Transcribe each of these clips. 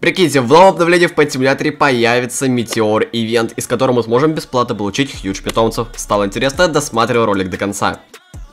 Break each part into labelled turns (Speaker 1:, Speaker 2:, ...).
Speaker 1: Прикиньте, в новом обновлении в Pet Simulator появится метеор-ивент, из которого мы сможем бесплатно получить хьюж питомцев. Стало интересно, досматривал ролик до конца.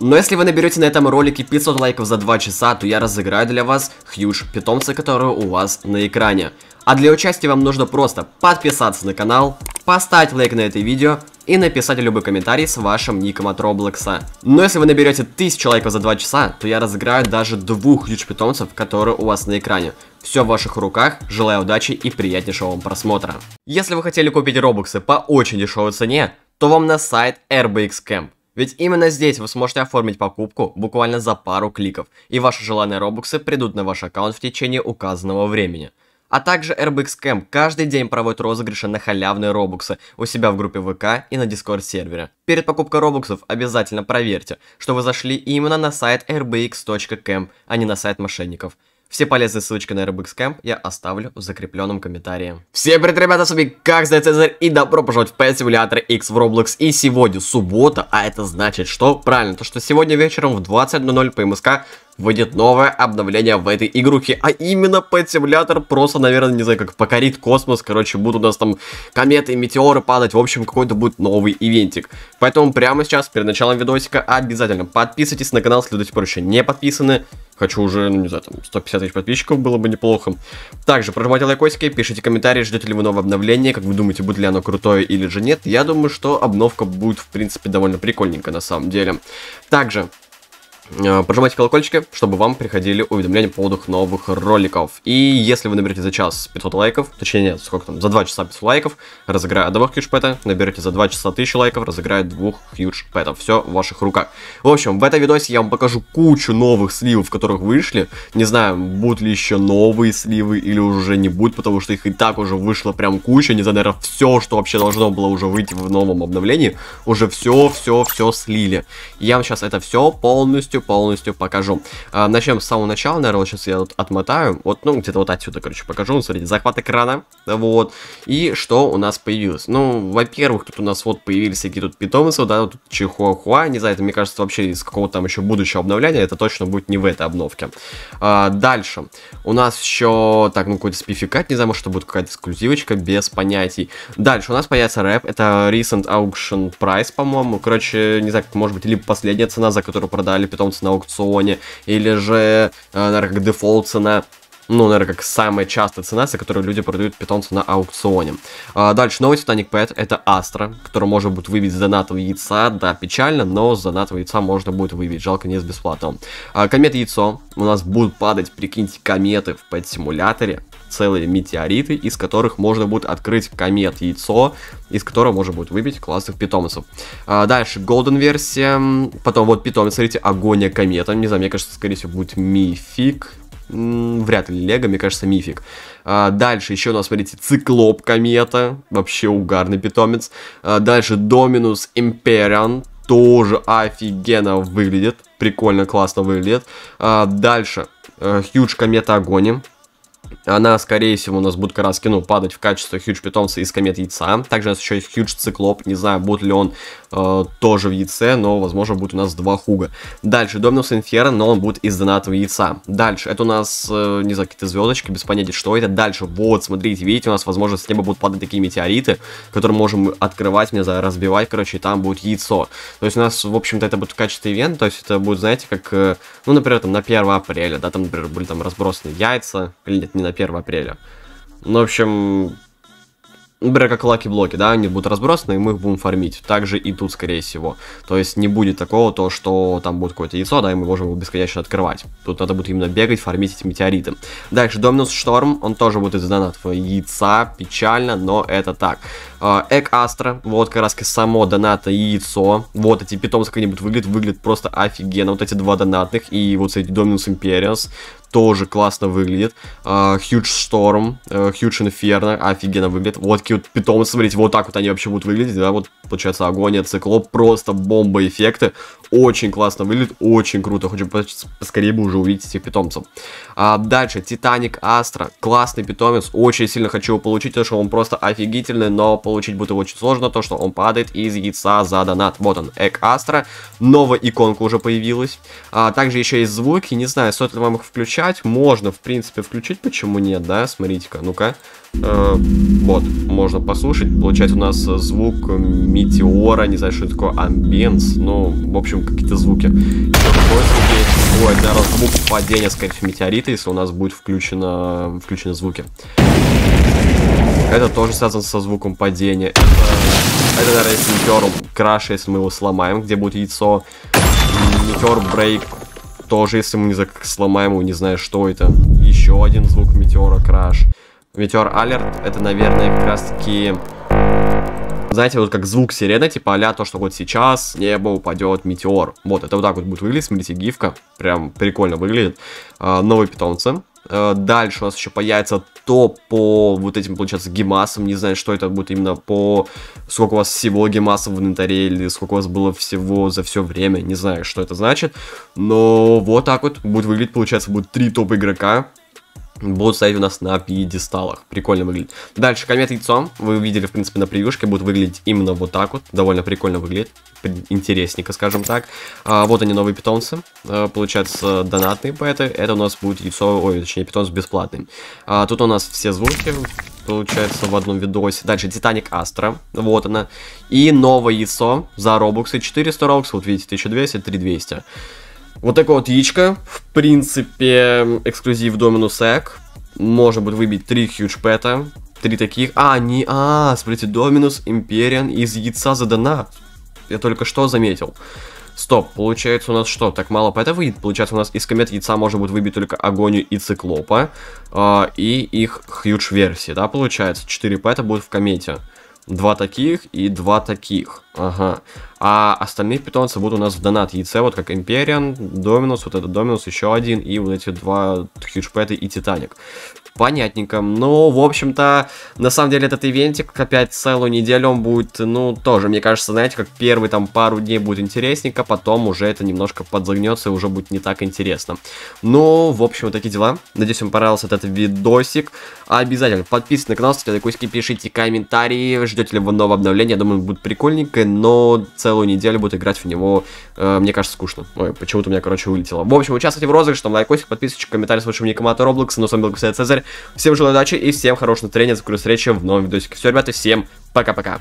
Speaker 1: Но если вы наберете на этом ролике 500 лайков за 2 часа, то я разыграю для вас хьюж питомца, которые у вас на экране. А для участия вам нужно просто подписаться на канал, поставить лайк на это видео и написать любой комментарий с вашим ником от Роблокса. Но если вы наберете 1000 лайков за 2 часа, то я разыграю даже двух хьюж питомцев, которые у вас на экране. Все в ваших руках, желаю удачи и приятнейшего вам просмотра. Если вы хотели купить робоксы по очень дешевой цене, то вам на сайт RBX Camp. Ведь именно здесь вы сможете оформить покупку буквально за пару кликов, и ваши желанные робоксы придут на ваш аккаунт в течение указанного времени. А также RBX Camp каждый день проводит розыгрыши на халявные робоксы у себя в группе ВК и на Discord сервере. Перед покупкой робоксов обязательно проверьте, что вы зашли именно на сайт rbx.camp, а не на сайт мошенников. Все полезные ссылочки на RBX Camp я оставлю в закрепленном комментарии. Всем привет, ребята, с вами как Зай Цезарь и добро пожаловать в Pet Simulator X в Roblox. И сегодня суббота, а это значит что? Правильно, то что сегодня вечером в 20.00 по МСК выйдет новое обновление в этой игрухе, а именно Pet Simulator просто, наверное, не знаю, как покорит космос, короче, будут у нас там кометы метеоры падать, в общем, какой-то будет новый ивентик. Поэтому прямо сейчас, перед началом видосика, обязательно подписывайтесь на канал, если до сих пор еще не подписаны, Хочу уже, ну не знаю, там 150 тысяч подписчиков было бы неплохо. Также прожимайте лайкосики, пишите комментарии, ждете ли вы нового обновления, как вы думаете, будет ли оно крутое или же нет. Я думаю, что обновка будет, в принципе, довольно прикольненько на самом деле. Также а, Прожимайте колокольчики, чтобы вам приходили уведомления по поводу новых роликов. И если вы наберете за час 500 лайков, точнее нет, сколько там, за 2 часа 500 лайков, разыграю одного хьюджпэта, наберете за 2 часа 1000 лайков, разыграю двух хьюджпэтов. Все в ваших руках. В общем, в этом видосе я вам покажу кучу новых сливов, которых вышли. Не знаю, будут ли еще новые сливы или уже не будут, потому что их и так уже вышло прям куча. Не знаю, наверное, все, что вообще должно было уже выйти в новом обновлении, уже все, все, все слили. я вам сейчас это все полностью полностью покажу. А, начнем с самого начала, наверное, сейчас я тут отмотаю, вот, ну, где-то вот отсюда, короче, покажу, смотрите, захват экрана, вот, и что у нас появилось. Ну, во-первых, тут у нас вот появились всякие тут питомцы, да, тут Чихуахуа, не знаю, это, мне кажется, вообще из какого-то там еще будущего обновления, это точно будет не в этой обновке. А, дальше, у нас еще, так, ну, какой-то спификат, не знаю, может, это будет какая-то эксклюзивочка, без понятий. Дальше, у нас появится рэп, это Recent Auction Price, по-моему, короче, не знаю, может быть, либо последняя цена, за которую продали питомцы, аккаунт на аукционе, или же э, как дефолт цена ну, наверное, как самая частая цена, за которую люди продают питомцев на аукционе. А, дальше, новый Титаник Пэт, это Астра, который можно будет выбить с донатового яйца, да, печально, но с донатового яйца можно будет выбить, жалко, не с бесплатным. А, комета яйцо, у нас будут падать, прикиньте, кометы в пэт-симуляторе, целые метеориты, из которых можно будет открыть комет яйцо, из которого можно будет выбить классных питомцев. А, дальше, Golden версия, потом вот питомец, смотрите, Агония комета, не знаю, мне кажется, скорее всего, будет мифик, вряд ли Лего, мне кажется, мифик. А, дальше еще у нас, смотрите, Циклоп Комета, вообще угарный питомец. А, дальше Доминус Империан, тоже офигенно выглядит, прикольно, классно выглядит. А, дальше, э, Хьюдж Комета Агони, она, скорее всего, у нас будет как раз кино падать в качестве хьюдж питомца из комет яйца. Также у нас еще есть хьюдж циклоп. Не знаю, будет ли он э, тоже в яйце, но, возможно, будет у нас два хуга. Дальше Доминус Инфера, но он будет из донатового яйца. Дальше, это у нас, э, не знаю, какие-то звездочки, без понятия, что это. Дальше, вот, смотрите, видите, у нас, возможно, с неба будут падать такие метеориты, которые можем открывать, не знаю, разбивать, короче, и там будет яйцо. То есть у нас, в общем-то, это будет в качестве ивент, то есть это будет, знаете, как, э, ну, например, там на 1 апреля, да, там, например, были там разбросаны яйца, или нет, не на 1 апреля. Ну, в общем, например, как лаки-блоки, да, они будут разбросаны, и мы их будем фармить. Также и тут, скорее всего. То есть не будет такого, то, что там будет какое-то яйцо, да, и мы можем его бесконечно открывать. Тут надо будет именно бегать, фармить эти метеориты. Дальше, Доминус Шторм, он тоже будет из донатов яйца, печально, но это так. А, Эк Астра, вот как раз само доната яйцо. Вот эти питомцы как они будут выглядят, выглядят просто офигенно. Вот эти два донатных и вот эти Доминус Imperius тоже классно выглядит. А, Huge Storm, э, Huge Inferno, офигенно выглядит. Вот такие вот питомцы, смотрите, вот так вот они вообще будут выглядеть, да, вот получается агония, циклоп, просто бомба эффекты. Очень классно выглядит, очень круто, хочу поскорее бы уже увидеть этих питомцев. А, дальше, Титаник Астра, классный питомец, очень сильно хочу его получить, потому что он просто офигительный, но получить будет очень сложно, то что он падает из яйца за донат. Вот он, Эк Астра, новая иконка уже появилась. А, также еще есть звуки, не знаю, стоит ли вам их включить включать. Можно, в принципе, включить, почему нет, да? Смотрите-ка, ну-ка. Э, вот, можно послушать. получать у нас звук метеора, не знаю, что это такое, амбенс Ну, в общем, какие-то звуки. Еще такой звук Ой, наверное, звук падения, скорее всего, метеорита, если у нас будет включено, включены звуки. Это тоже связано со звуком падения. Это, это наверное, метеор краш, если мы его сломаем, где будет яйцо. Метеор брейк тоже, если мы не зак... сломаем его, не знаю, что это. Еще один звук метеора краш. Метеор алерт, это, наверное, как раз таки... Знаете, вот как звук сирены, типа а то, что вот сейчас небо упадет метеор. Вот, это вот так вот будет выглядеть, смотрите, гифка. Прям прикольно выглядит. А, новые питомцы. Э, дальше у нас еще появится то по вот этим, получается, гемасам. Не знаю, что это будет именно по... Сколько у вас всего гемасов в инвентаре или сколько у вас было всего за все время. Не знаю, что это значит. Но вот так вот будет выглядеть, получается, будет три топ игрока будут стоять у нас на пьедесталах. Прикольно выглядит. Дальше комета яйцо, Вы видели, в принципе, на превьюшке. Будут выглядеть именно вот так вот. Довольно прикольно выглядит. Интересненько, скажем так. А, вот они, новые питомцы. А, получается, донатные поэты. Это у нас будет яйцо, ой, точнее, питомец бесплатный. А, тут у нас все звуки, получается, в одном видосе. Дальше Титаник Астра, вот она. И новое яйцо за робоксы, 400 робоксов, вот видите, 1200, 3200. Вот такое вот яичко, в принципе, эксклюзив Dominus Egg. Может быть выбить три хьюдж пэта, три таких. А, не, а, смотрите, доминус империан из яйца задана. Я только что заметил. Стоп, получается у нас что, так мало пэта выйдет? Получается у нас из комет яйца может будет выбить только Агонию и Циклопа. Э, и их хьюдж версии, да, получается? четыре пэта будет в комете. Два таких и два таких. Ага. А остальные питомцы будут у нас в донат яйце, вот как Империан, Доминус, вот этот Доминус, еще один, и вот эти два Хьюджпэта и Титаник. Понятненько. Ну, в общем-то, на самом деле этот ивентик опять целую неделю он будет, ну, тоже, мне кажется, знаете, как первый там пару дней будет интересненько, потом уже это немножко подзагнется и уже будет не так интересно. Ну, в общем, вот такие дела. Надеюсь, вам понравился этот видосик. Обязательно подписывайтесь на канал, ставьте куски, пишите комментарии, ждете ли вы нового обновления. Я думаю, будет прикольненько, но целую неделю будет играть в него, э, мне кажется, скучно. Ой, почему-то у меня, короче, вылетело. В общем, участвуйте в розыгрыше, там лайкосик, подписочек, комментарий с вашим ником а от Roblox. Ну, с вами был Кусай Цезарь. Всем желаю удачи и всем хорошего настроения. Закрою встречи в новом видосике. Все, ребята, всем пока-пока.